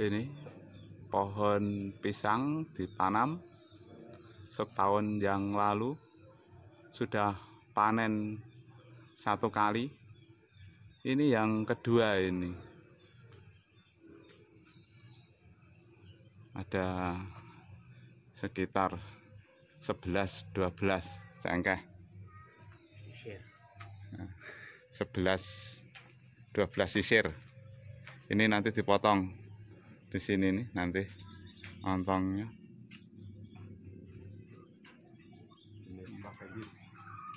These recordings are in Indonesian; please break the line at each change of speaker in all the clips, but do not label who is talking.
ini pohon pisang ditanam setahun yang lalu sudah panen satu kali ini yang kedua ini ada sekitar 11 12 cengkeh 11 12 sisir ini nanti dipotong di sini nih nanti antangnya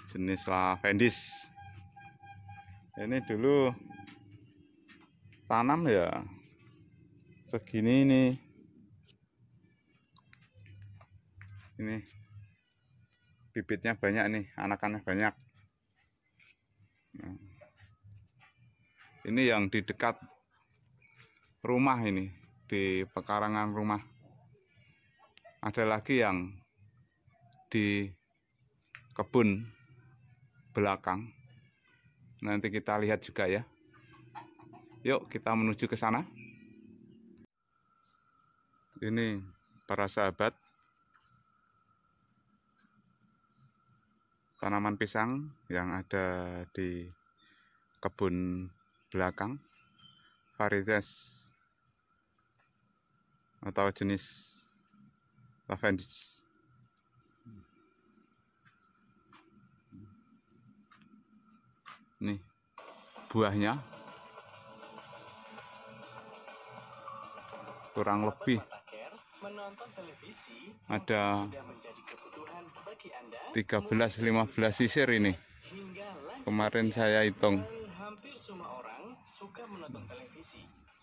jenis lavendis ini dulu tanam ya segini ini ini bibitnya banyak nih anakannya banyak nah. ini yang di dekat rumah ini di pekarangan rumah. Ada lagi yang di kebun belakang. Nanti kita lihat juga ya. Yuk kita menuju ke sana. Ini para sahabat tanaman pisang yang ada di kebun belakang varietas atau jenis lavender. nih buahnya kurang lebih ada 13-15 sisir ini kemarin saya hitung hampir semua orang suka menonton televisi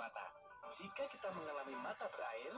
mata. Jika kita mengalami mata berair,